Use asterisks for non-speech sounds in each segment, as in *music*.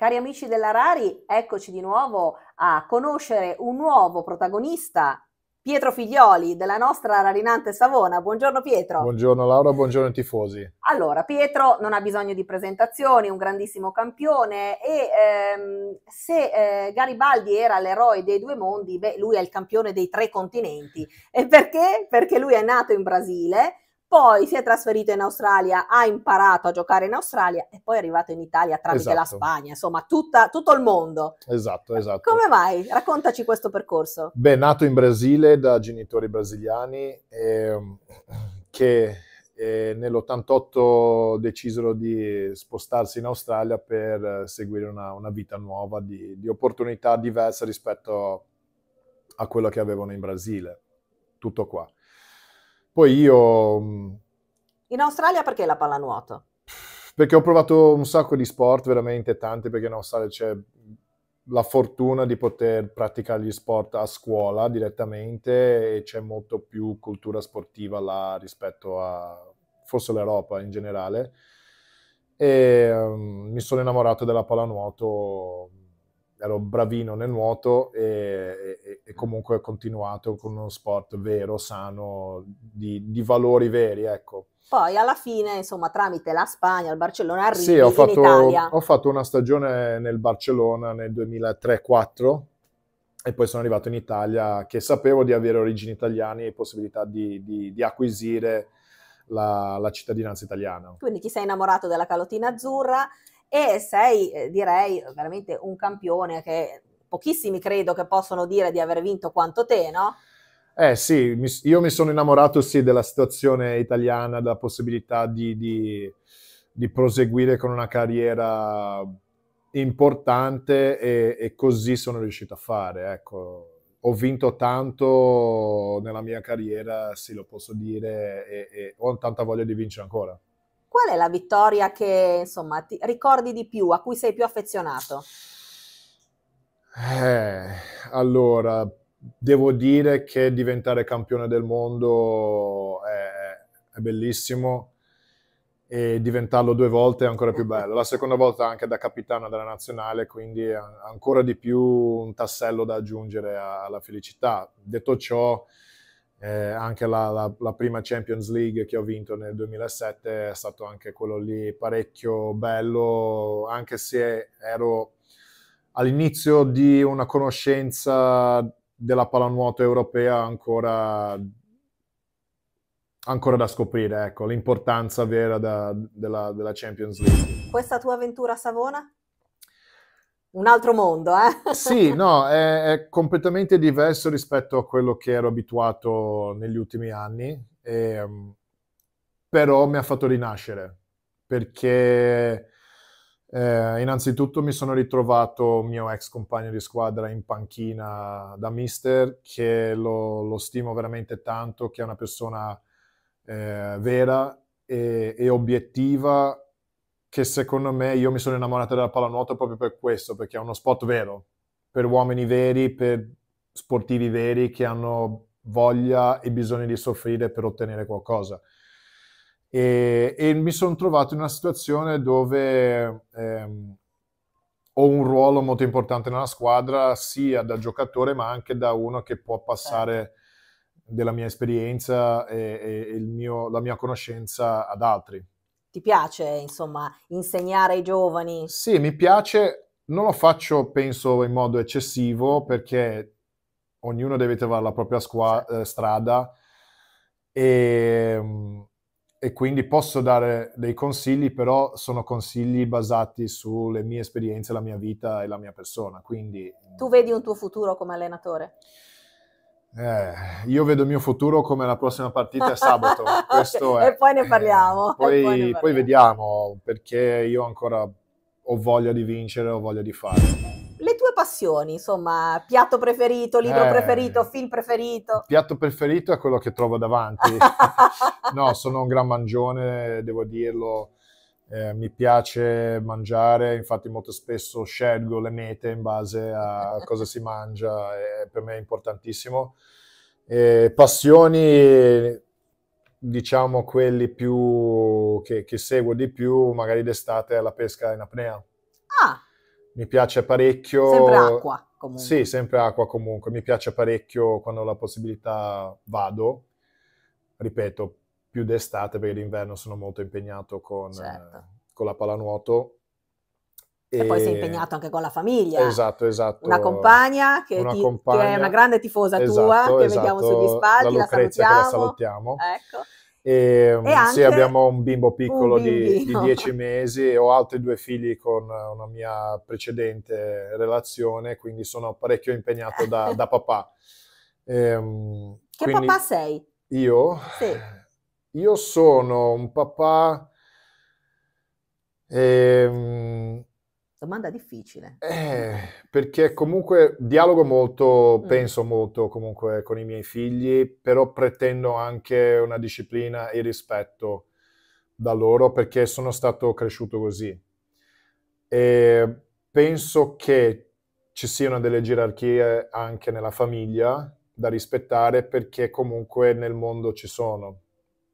Cari amici della Rari, eccoci di nuovo a conoscere un nuovo protagonista, Pietro Figlioli della nostra Rarinante Savona. Buongiorno Pietro. Buongiorno Laura, buongiorno tifosi. Allora, Pietro non ha bisogno di presentazioni, un grandissimo campione e ehm, se eh, Garibaldi era l'eroe dei due mondi, beh, lui è il campione dei tre continenti. E perché? Perché lui è nato in Brasile poi si è trasferito in Australia, ha imparato a giocare in Australia e poi è arrivato in Italia tramite esatto. la Spagna, insomma tutta, tutto il mondo. Esatto, eh, esatto. Come vai? Raccontaci questo percorso. Beh, nato in Brasile da genitori brasiliani eh, che eh, nell'88 decisero di spostarsi in Australia per seguire una, una vita nuova di, di opportunità diverse rispetto a quella che avevano in Brasile. Tutto qua. Poi io... Mm, in Australia perché la pallanuoto? Perché ho provato un sacco di sport, veramente tanti, perché in Australia c'è la fortuna di poter praticare gli sport a scuola direttamente e c'è molto più cultura sportiva là rispetto a forse l'Europa in generale. E um, mi sono innamorato della pallanuoto ero bravino nel nuoto e, e, e, comunque ho continuato con uno sport vero, sano, di, di, valori veri, ecco. Poi alla fine, insomma, tramite la Spagna, il Barcellona arriva sì, ho fatto, in Italia. ho fatto una stagione nel Barcellona nel 2003 2004 e poi sono arrivato in Italia che sapevo di avere origini italiane e possibilità di, di, di acquisire la, la cittadinanza italiana. Quindi ti sei innamorato della calotina azzurra e sei, eh, direi, veramente un campione che pochissimi credo che possono dire di aver vinto quanto te, no? Eh sì, io mi sono innamorato sì della situazione italiana, della possibilità di, di, di proseguire con una carriera importante e, e, così sono riuscito a fare. Ecco. Ho vinto tanto nella mia carriera, sì lo posso dire, e, e ho tanta voglia di vincere ancora. Qual è la vittoria che insomma ti ricordi di più, a cui sei più affezionato? Eh, allora, devo dire che diventare campione del mondo è, è bellissimo e diventarlo due volte è ancora più bello. La seconda volta anche da capitano della nazionale, quindi è ancora di più un tassello da aggiungere alla felicità. Detto ciò, eh, anche la, la, la, prima Champions League che ho vinto nel 2007 è stato anche quello lì parecchio bello, anche se ero all'inizio di una conoscenza della pallanuoto europea ancora, ancora da scoprire, ecco, l'importanza vera da, della, della Champions League. Questa tua avventura a Savona? un altro mondo, eh? Sì, no, è, è, completamente diverso rispetto a quello che ero abituato negli ultimi anni, e, ehm, però mi ha fatto rinascere, perché eh, innanzitutto mi sono ritrovato mio ex compagno di squadra in panchina da mister, che lo, lo stimo veramente tanto, che è una persona eh, vera e, e obiettiva che secondo me io mi sono innamorato della pallanuoto proprio per questo, perché è uno sport vero, per uomini veri, per sportivi veri che hanno voglia e bisogno di soffrire per ottenere qualcosa. E, e mi sono trovato in una situazione dove ehm, ho un ruolo molto importante nella squadra, sia da giocatore ma anche da uno che può passare certo. della mia esperienza e, e mio, la mia conoscenza ad altri. Ti piace, insomma, insegnare ai giovani? Sì, mi piace, non lo faccio, penso, in modo eccessivo perché ognuno deve trovare la propria squa- eh, strada e, ehm, e quindi posso dare dei consigli, però sono consigli basati sulle mie esperienze, la mia vita e la mia persona. Quindi, tu mm. vedi un tuo futuro come allenatore? Eh, io vedo il mio futuro come la prossima partita è *laughs* sabato. okay. è. E poi ne parliamo. Eh, poi, poi, ne parliamo. poi vediamo perché io ancora ho voglia di vincere, ho voglia di fare. Le tue passioni, insomma, piatto preferito, libro eh, preferito, film preferito? Piatto preferito è quello che trovo davanti. *laughs* no, sono un gran mangione, devo dirlo. Eh, mi piace mangiare, infatti molto spesso scelgo le mete in base a *laughs* cosa si mangia, per me è importantissimo. Eh, passioni, diciamo quelli più che, che, seguo di più, magari d'estate è la pesca in apnea. Ah! Mi piace parecchio. Sempre acqua comunque. Sì, sempre acqua comunque. Mi piace parecchio quando ho la possibilità vado. Ripeto, più d'estate perché d'inverno sono molto impegnato con, certo. eh, con la pallanuoto. E, e, poi sei impegnato anche con la famiglia. Esatto, esatto. Una compagna che, una ti, compagna, che è una grande tifosa esatto, tua, che esatto, vediamo sugli spalti, la, Lucrezia, la salutiamo. la salutiamo. Ecco. E, e sì, abbiamo un bimbo piccolo un di, di, 10 mesi e ho altri due figli con eh, una mia precedente relazione, quindi sono parecchio impegnato da, da *laughs* papà. E, ehm, che quindi, papà sei? Io? Sì. Io sono un papà... Ehm, Domanda difficile. Eh, perché comunque dialogo molto, mm. penso molto comunque con i miei figli, però pretendo anche una disciplina e rispetto da loro perché sono stato cresciuto così. E penso che ci siano delle gerarchie anche nella famiglia da rispettare perché comunque nel mondo ci sono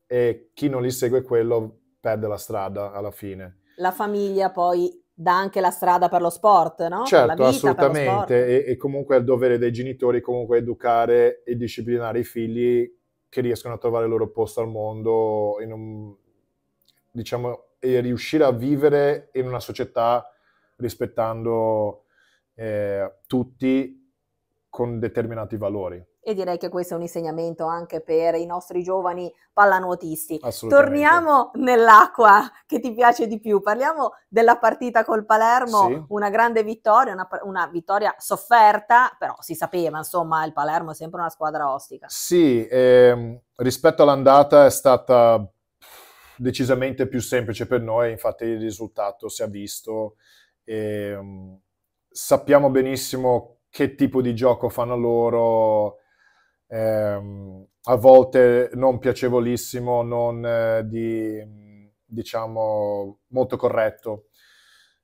e chi non li segue quello perde la strada alla fine. La famiglia poi dà anche la strada per lo sport, no? Certo, vita, assolutamente, e, e, comunque è il dovere dei genitori comunque educare e disciplinare i figli che riescono a trovare il loro posto al mondo un, diciamo, e riuscire a vivere in una società rispettando eh, tutti con determinati valori. E direi che questo è un insegnamento anche per i nostri giovani pallanuotisti. Torniamo nell'acqua che ti piace di più. Parliamo della partita col Palermo, sì. una grande vittoria, una, una, vittoria sofferta, però si sapeva, insomma, il Palermo è sempre una squadra ostica. Sì, ehm, rispetto all'andata è stata decisamente più semplice per noi, infatti il risultato si è visto. Ehm, sappiamo benissimo che tipo di gioco fanno loro, ehm, a volte non piacevolissimo, non eh, di, diciamo molto corretto.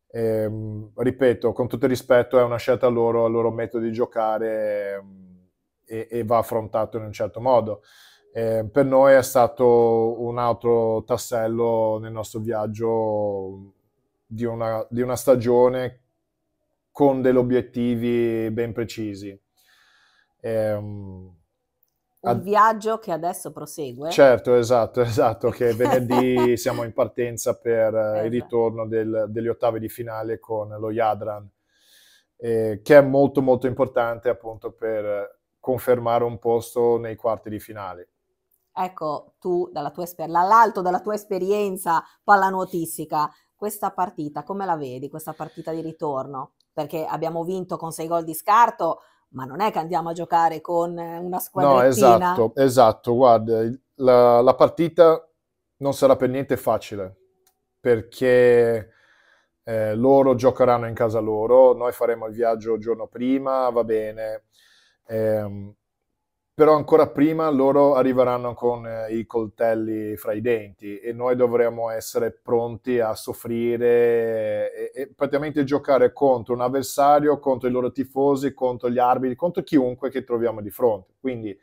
E, ehm, ripeto, con tutto il rispetto, è una scelta loro, il loro metodo di giocare ehm, e, e va affrontato in un certo modo. E ehm, per noi è stato un altro tassello nel nostro viaggio di una, di una stagione con degli obiettivi ben precisi. Ehm, un Ad... viaggio che adesso prosegue. Certo, esatto, *laughs* esatto, che venerdì *laughs* siamo in partenza per eh, esatto. il ritorno del, degli ottavi di finale con lo Yadran, eh, che è molto molto importante appunto per confermare un posto nei quarti di finale. Ecco, tu dalla tua esper- dall'alto della tua esperienza pallanuotistica, questa partita, come la vedi, questa partita di ritorno? Perché abbiamo vinto con sei gol di scarto, ma non è che andiamo a giocare con eh, una squadra. No, esatto, esatto. Guarda, la, la partita non sarà per niente facile perché eh, loro giocheranno in casa loro, noi faremo il viaggio il giorno prima, va bene. Eh, però ancora prima loro arriveranno con eh, i coltelli fra i denti e noi dovremo essere pronti a soffrire e, e, praticamente giocare contro un avversario, contro i loro tifosi, contro gli arbitri, contro chiunque che troviamo di fronte. Quindi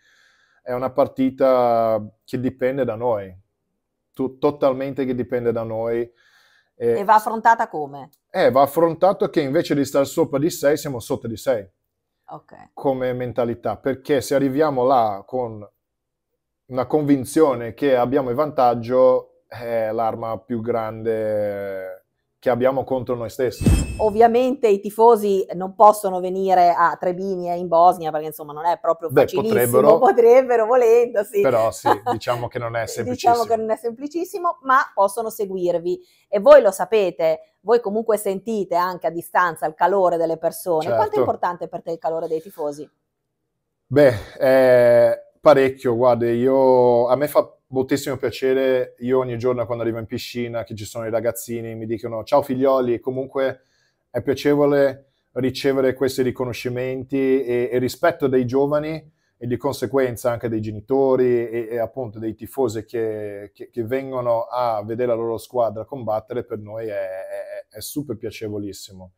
è una partita che dipende da noi, tu, totalmente che dipende da noi. E, e va affrontata come? Eh, va affrontato che invece di stare sopra di 6 siamo sotto di 6 okay. come mentalità, perché se arriviamo là con una convinzione che abbiamo il vantaggio, è eh, l'arma più grande che abbiamo contro noi stessi. Ovviamente i tifosi non possono venire a Trebini e in Bosnia perché insomma non è proprio Beh, facilissimo, potrebbero, potrebbero volendo, sì. Però sì, *laughs* diciamo che non è semplicissimo. diciamo che non è semplicissimo, ma possono seguirvi e voi lo sapete, voi comunque sentite anche a distanza il calore delle persone. Certo. Quanto è certo. importante per te il calore dei tifosi? Beh, eh, parecchio, guarda, io a me fa moltissimo piacere. Io ogni giorno quando arrivo in piscina, che ci sono i ragazzini, mi dicono ciao figlioli, comunque è piacevole ricevere questi riconoscimenti e, e rispetto dei giovani e di conseguenza anche dei genitori e, e appunto dei tifosi che, che, che, vengono a vedere la loro squadra combattere per noi è, è, è super piacevolissimo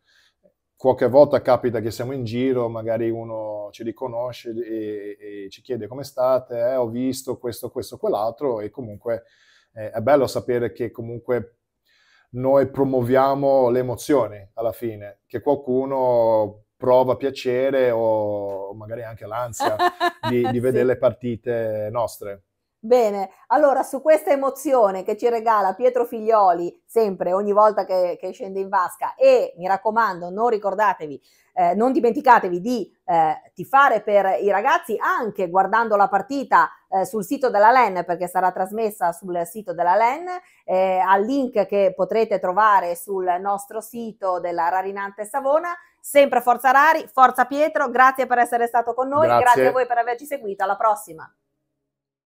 qualche volta capita che siamo in giro, magari uno ci riconosce e, e ci chiede come state, eh, ho visto questo, questo, quell'altro e comunque eh, è bello sapere che comunque noi promuoviamo le emozioni alla fine, che qualcuno prova piacere o magari anche l'ansia di, di *laughs* vedere sì. le partite nostre. Bene, allora su questa emozione che ci regala Pietro Figlioli sempre, ogni volta che, che scende in vasca e mi raccomando, non ricordatevi, eh, non dimenticatevi di eh, tifare per i ragazzi anche guardando la partita eh, sul sito della LEN perché sarà trasmessa sul sito della LEN eh, al link che potrete trovare sul nostro sito della Rarinante Savona. Sempre Forza Rari, Forza Pietro, grazie per essere stato con noi, grazie, grazie a voi per averci seguito, alla prossima.